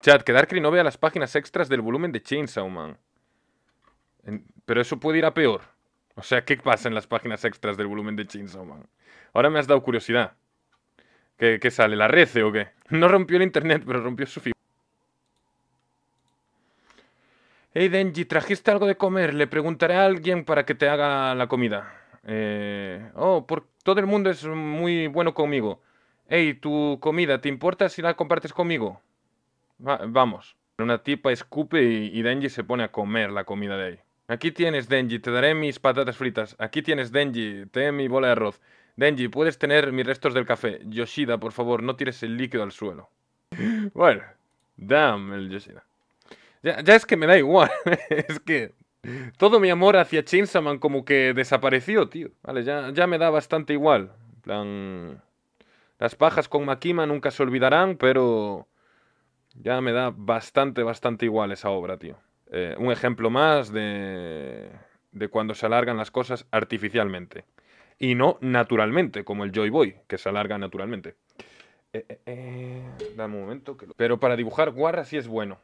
Chat, que Darkrai no vea las páginas extras del volumen de Chainsaw Man. Pero eso puede ir a peor. O sea, ¿qué pasa en las páginas extras del volumen de Chainsaw Man? Ahora me has dado curiosidad. ¿Qué, sale? ¿La rece o qué? No rompió el internet, pero rompió su figura. Hey Denji, ¿trajiste algo de comer? Le preguntaré a alguien para que te haga la comida. Eh... Oh, por... todo el mundo es muy bueno conmigo. Hey, tu comida, ¿te importa si la compartes conmigo? vamos. Una tipa escupe y, Denji se pone a comer la comida de ahí. Aquí tienes, Denji, te daré mis patatas fritas. Aquí tienes, Denji, te mi bola de arroz. Denji, puedes tener mis restos del café. Yoshida, por favor, no tires el líquido al suelo. bueno, damn el Yoshida. Ya, es que me da igual. es que todo mi amor hacia Chinsaman como que desapareció, tío. Vale, ya, ya me da bastante igual. plan... Las pajas con Makima nunca se olvidarán, pero... Ya me da bastante, bastante igual esa obra, tío. Eh, un ejemplo más de, de cuando se alargan las cosas artificialmente y no naturalmente, como el Joy Boy, que se alarga naturalmente. Eh, eh, dame un momento. Pero para dibujar guarra sí es bueno.